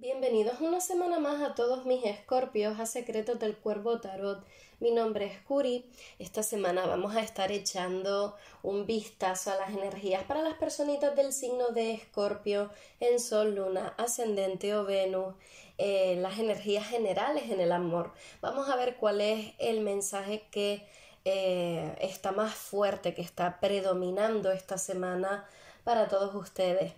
Bienvenidos una semana más a todos mis escorpios a Secretos del Cuervo Tarot. Mi nombre es Curi. Esta semana vamos a estar echando un vistazo a las energías para las personitas del signo de escorpio en Sol, Luna, Ascendente o Venus. Eh, las energías generales en el amor. Vamos a ver cuál es el mensaje que eh, está más fuerte, que está predominando esta semana para todos ustedes.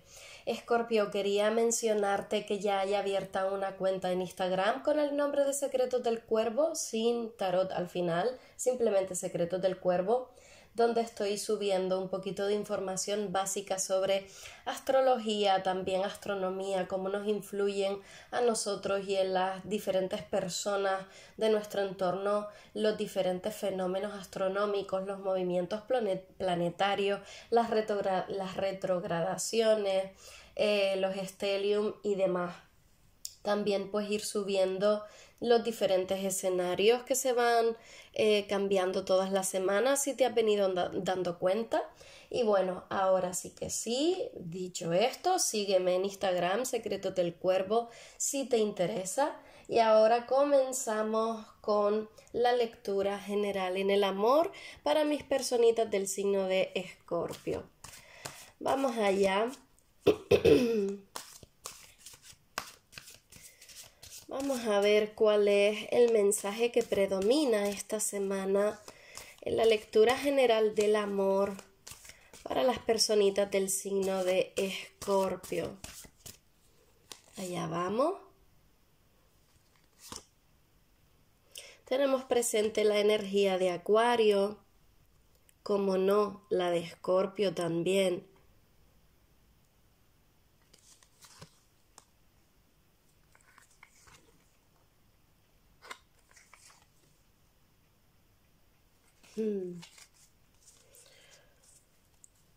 Escorpio, quería mencionarte que ya hay abierta una cuenta en Instagram con el nombre de Secretos del Cuervo, sin tarot al final, simplemente Secretos del Cuervo donde estoy subiendo un poquito de información básica sobre astrología, también astronomía, cómo nos influyen a nosotros y en las diferentes personas de nuestro entorno los diferentes fenómenos astronómicos, los movimientos planetarios, las, las retrogradaciones, eh, los stellium y demás. También puedes ir subiendo los diferentes escenarios que se van eh, cambiando todas las semanas, si te has venido dando cuenta. Y bueno, ahora sí que sí, dicho esto, sígueme en Instagram, Secretos del Cuervo, si te interesa. Y ahora comenzamos con la lectura general en el amor para mis personitas del signo de Escorpio. Vamos allá. Vamos a ver cuál es el mensaje que predomina esta semana en la lectura general del amor para las personitas del signo de Escorpio. Allá vamos. Tenemos presente la energía de Acuario, como no, la de Escorpio también.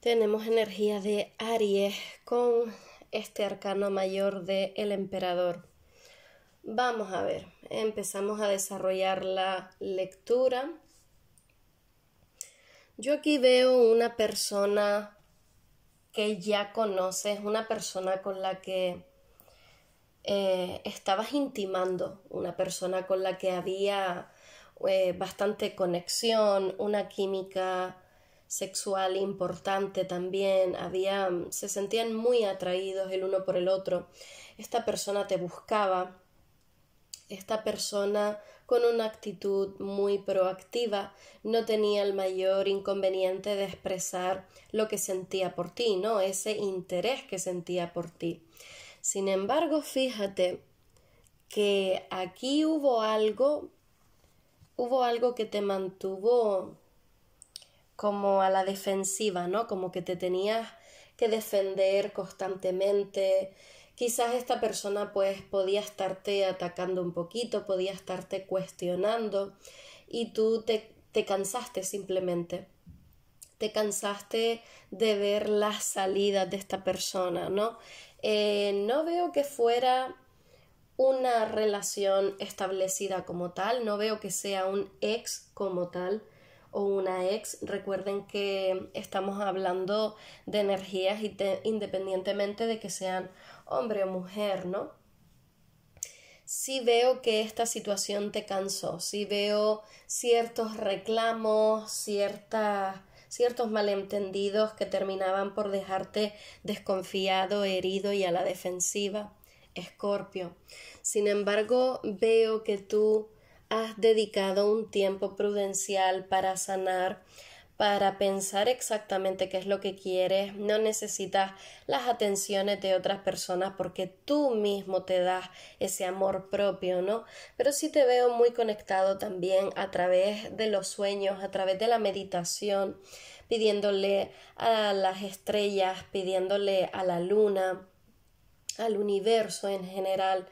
Tenemos energía de Aries con este arcano mayor de el emperador. Vamos a ver, empezamos a desarrollar la lectura. Yo aquí veo una persona que ya conoces, una persona con la que eh, estabas intimando, una persona con la que había eh, bastante conexión, una química sexual importante también, se sentían muy atraídos el uno por el otro. Esta persona te buscaba, esta persona con una actitud muy proactiva no tenía el mayor inconveniente de expresar lo que sentía por ti, ¿no? Ese interés que sentía por ti. Sin embargo, fíjate que aquí hubo algo, hubo algo que te mantuvo como a la defensiva, ¿no? Como que te tenías que defender constantemente. Quizás esta persona pues podía estarte atacando un poquito, podía estarte cuestionando y tú te, cansaste simplemente. Te cansaste de ver las salidas de esta persona, ¿no? Eh, no veo que fuera una relación establecida como tal, no veo que sea un ex como tal, o una ex. Recuerden que estamos hablando de energías independientemente de que sean hombre o mujer, ¿no? Si veo que esta situación te cansó, si veo ciertos reclamos, ciertas ciertos malentendidos que terminaban por dejarte desconfiado, herido y a la defensiva. Escorpio. Sin embargo, veo que tú has dedicado un tiempo prudencial para sanar, para pensar exactamente qué es lo que quieres, no necesitas las atenciones de otras personas porque tú mismo te das ese amor propio, ¿no? Pero sí te veo muy conectado también a través de los sueños, a través de la meditación, pidiéndole a las estrellas, pidiéndole a la luna, al universo en general,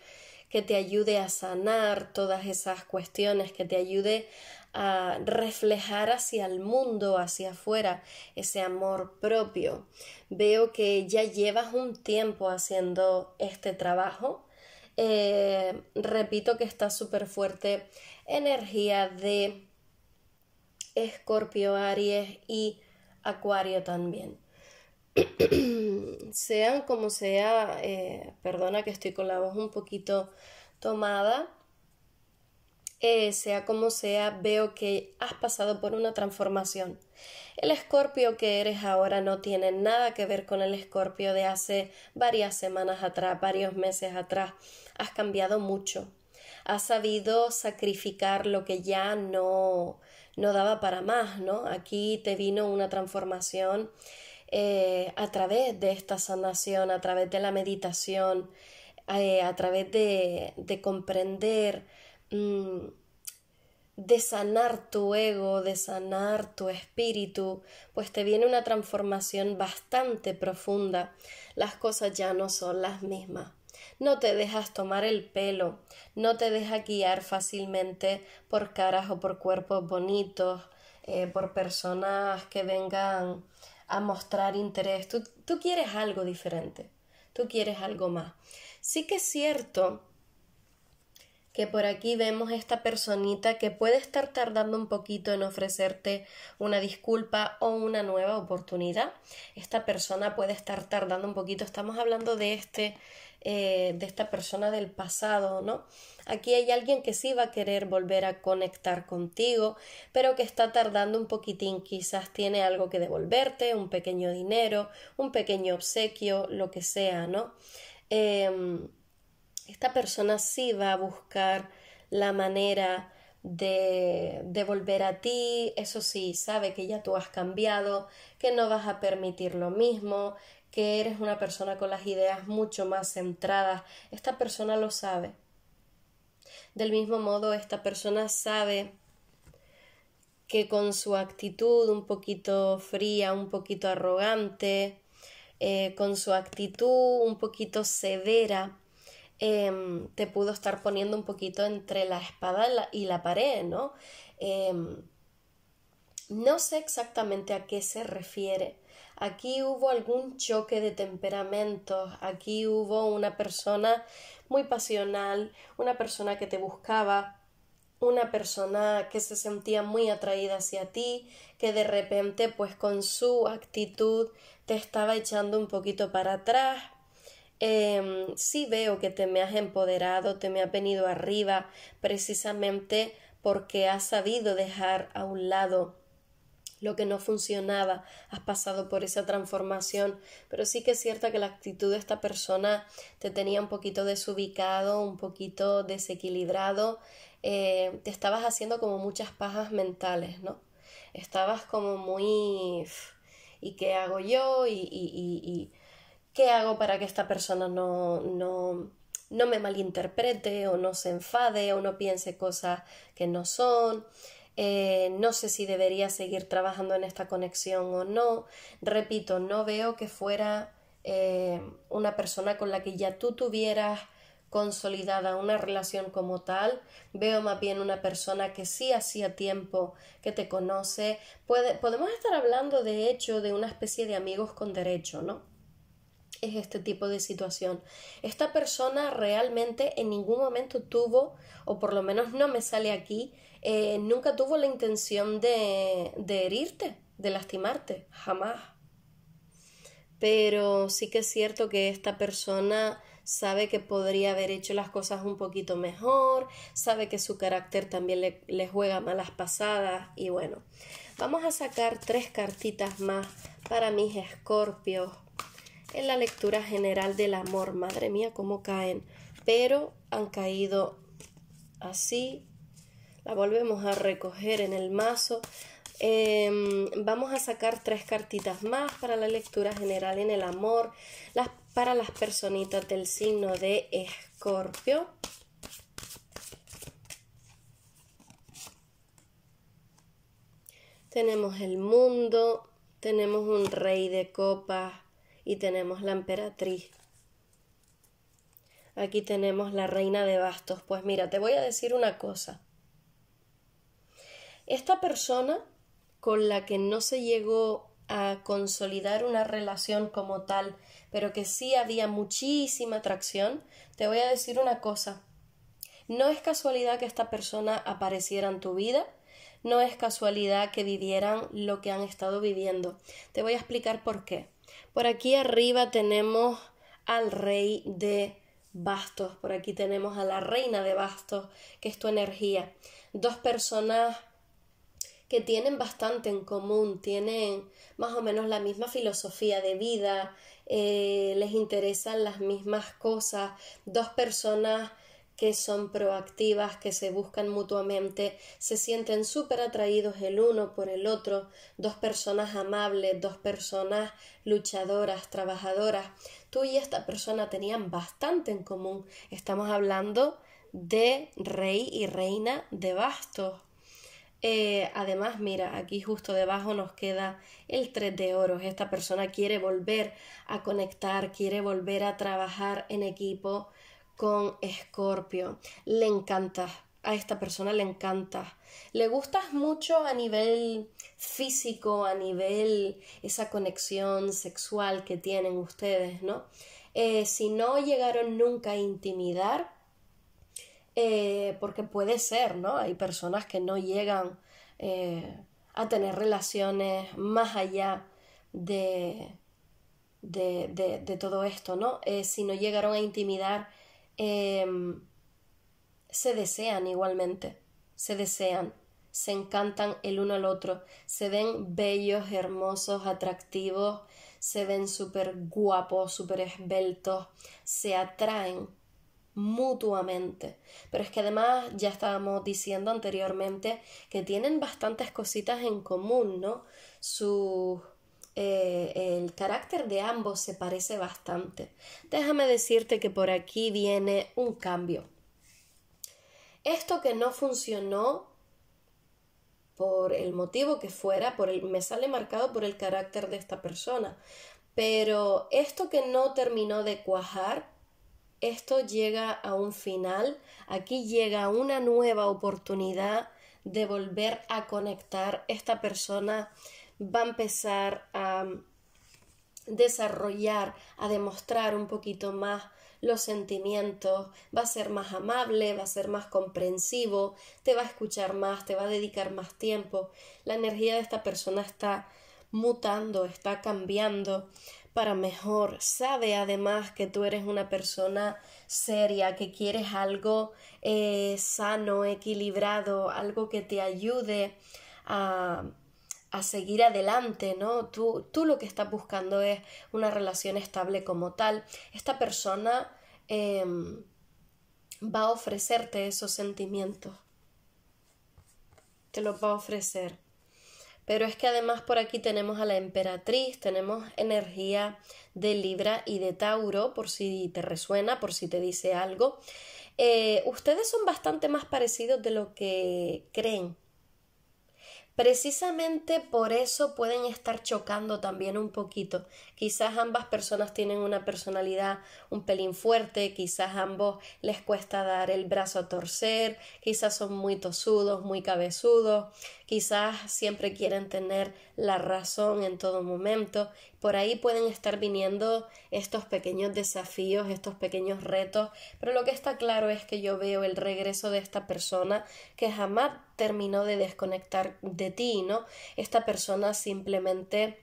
que te ayude a sanar todas esas cuestiones, que te ayude a reflejar hacia el mundo, hacia afuera, ese amor propio. Veo que ya llevas un tiempo haciendo este trabajo. Eh, repito que está súper fuerte energía de Escorpio, Aries y Acuario también. sean como sea, eh, perdona que estoy con la voz un poquito tomada, eh, sea como sea, veo que has pasado por una transformación. El escorpio que eres ahora no tiene nada que ver con el escorpio de hace varias semanas atrás, varios meses atrás. Has cambiado mucho. Has sabido sacrificar lo que ya no, no daba para más, ¿no? Aquí te vino una transformación eh, a través de esta sanación, a través de la meditación, eh, a través de, de comprender, mm, de sanar tu ego, de sanar tu espíritu, pues te viene una transformación bastante profunda. Las cosas ya no son las mismas. No te dejas tomar el pelo, no te dejas guiar fácilmente por caras o por cuerpos bonitos, eh, por personas que vengan a mostrar interés, tú, quieres algo diferente, tú quieres algo más. Sí que es cierto que por aquí vemos esta personita que puede estar tardando un poquito en ofrecerte una disculpa o una nueva oportunidad. Esta persona puede estar tardando un poquito. Estamos hablando de este eh, de esta persona del pasado, ¿no? Aquí hay alguien que sí va a querer volver a conectar contigo, pero que está tardando un poquitín, quizás tiene algo que devolverte, un pequeño dinero, un pequeño obsequio, lo que sea, ¿no? Em, esta persona sí va a buscar la manera de, volver a ti, eso sí, sabe que ya tú has cambiado, que no vas a permitir lo mismo, que eres una persona con las ideas mucho más centradas. Esta persona lo sabe. Del mismo modo, esta persona sabe que con su actitud un poquito fría, un poquito arrogante, eh, con su actitud un poquito severa, Em, te pudo estar poniendo un poquito entre la espada y la pared, ¿no? Em, no sé exactamente a qué se refiere. Aquí hubo algún choque de temperamentos, aquí hubo una persona muy pasional, una persona que te buscaba, una persona que se sentía muy atraída hacia ti, que de repente pues con su actitud te estaba echando un poquito para atrás, eh, sí veo que te me has empoderado, te me ha venido arriba, precisamente porque has sabido dejar a un lado lo que no funcionaba, has pasado por esa transformación, pero sí que es cierto que la actitud de esta persona te tenía un poquito desubicado, un poquito desequilibrado, eh, te estabas haciendo como muchas pajas mentales, ¿no? Estabas como muy... ¿Y qué hago yo? y ¿Qué hago para que esta persona no, no, no me malinterprete o no se enfade o no piense cosas que no son? Eh, no sé si debería seguir trabajando en esta conexión o no. Repito, no veo que fuera eh, una persona con la que ya tú tuvieras consolidada una relación como tal, veo más bien una persona que sí hacía tiempo que te conoce, podemos estar hablando de hecho de una especie de amigos con derecho, ¿no? este tipo de situación. Esta persona realmente en ningún momento tuvo, o por lo menos no me sale aquí, eh, nunca tuvo la intención de, de herirte, de lastimarte, jamás. Pero sí que es cierto que esta persona sabe que podría haber hecho las cosas un poquito mejor, sabe que su carácter también le, le, juega malas pasadas y bueno, vamos a sacar tres cartitas más para mis escorpios en la lectura general del amor. Madre mía, cómo caen. Pero han caído así. La volvemos a recoger en el mazo. Em, vamos a sacar tres cartitas más para la lectura general en el amor. Las, para las personitas del signo de escorpio. Tenemos el mundo, tenemos un rey de copas, y tenemos la emperatriz. Aquí tenemos la reina de bastos. Pues mira, te voy a decir una cosa. Esta persona con la que no se llegó a consolidar una relación como tal, pero que sí había muchísima atracción, te voy a decir una cosa. No es casualidad que esta persona apareciera en tu vida, no es casualidad que vivieran lo que han estado viviendo. Te voy a explicar por qué. Por aquí arriba tenemos al rey de bastos, por aquí tenemos a la reina de bastos, que es tu energía. Dos personas que tienen bastante en común, tienen más o menos la misma filosofía de vida, eh, les interesan las mismas cosas, dos personas que son proactivas, que se buscan mutuamente, se sienten súper atraídos el uno por el otro, dos personas amables, dos personas luchadoras, trabajadoras. Tú y esta persona tenían bastante en común. Estamos hablando de rey y reina de bastos. Eh, además, mira, aquí justo debajo nos queda el tres de oros. Esta persona quiere volver a conectar, quiere volver a trabajar en equipo, con Escorpio. Le encanta, a esta persona le encanta Le gustas mucho a nivel físico, a nivel esa conexión sexual que tienen ustedes, ¿no? Eh, si no llegaron nunca a intimidar, eh, porque puede ser, ¿no? Hay personas que no llegan eh, a tener relaciones más allá de, de, de, de todo esto, ¿no? si no llegaron a intimidar, Em, se desean igualmente, se desean, se encantan el uno al otro, se ven bellos, hermosos, atractivos, se ven súper guapos, súper esbeltos, se atraen mutuamente. Pero es que además ya estábamos diciendo anteriormente que tienen bastantes cositas en común, ¿no? Sus eh, el carácter de ambos se parece bastante. Déjame decirte que por aquí viene un cambio. Esto que no funcionó por el motivo que fuera, por el, me sale marcado por el carácter de esta persona. Pero esto que no terminó de cuajar, esto llega a un final, aquí llega una nueva oportunidad de volver a conectar esta persona va a empezar a desarrollar, a demostrar un poquito más los sentimientos, va a ser más amable, va a ser más comprensivo, te va a escuchar más, te va a dedicar más tiempo. La energía de esta persona está mutando, está cambiando para mejor. Sabe además que tú eres una persona seria, que quieres algo eh, sano, equilibrado, algo que te ayude a a seguir adelante, ¿no? Tú, tú lo que estás buscando es una relación estable como tal. Esta persona em, va a ofrecerte esos sentimientos. Te los va a ofrecer. Pero es que además por aquí tenemos a la emperatriz, tenemos energía de Libra y de Tauro, por si te resuena, por si te dice algo. Eh, ustedes son bastante más parecidos de lo que creen, Precisamente por eso pueden estar chocando también un poquito. Quizás ambas personas tienen una personalidad un pelín fuerte, quizás ambos les cuesta dar el brazo a torcer, quizás son muy tosudos, muy cabezudos, quizás siempre quieren tener la razón en todo momento. Por ahí pueden estar viniendo estos pequeños desafíos, estos pequeños retos, pero lo que está claro es que yo veo el regreso de esta persona que jamás terminó de desconectar de ti, ¿no? Esta persona simplemente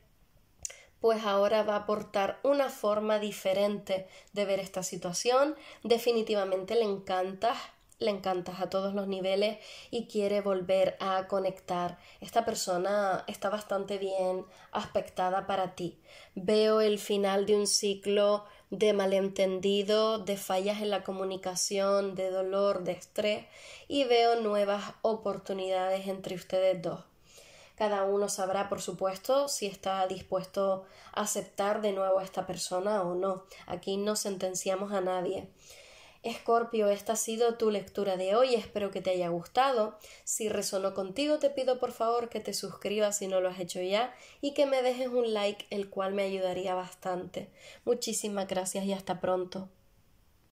pues ahora va a aportar una forma diferente de ver esta situación. Definitivamente le encanta le encantas a todos los niveles y quiere volver a conectar. Esta persona está bastante bien aspectada para ti. Veo el final de un ciclo de malentendido, de fallas en la comunicación, de dolor, de estrés y veo nuevas oportunidades entre ustedes dos. Cada uno sabrá, por supuesto, si está dispuesto a aceptar de nuevo a esta persona o no. Aquí no sentenciamos a nadie. Escorpio, esta ha sido tu lectura de hoy, espero que te haya gustado. Si resonó contigo, te pido por favor que te suscribas si no lo has hecho ya y que me dejes un like, el cual me ayudaría bastante. Muchísimas gracias y hasta pronto.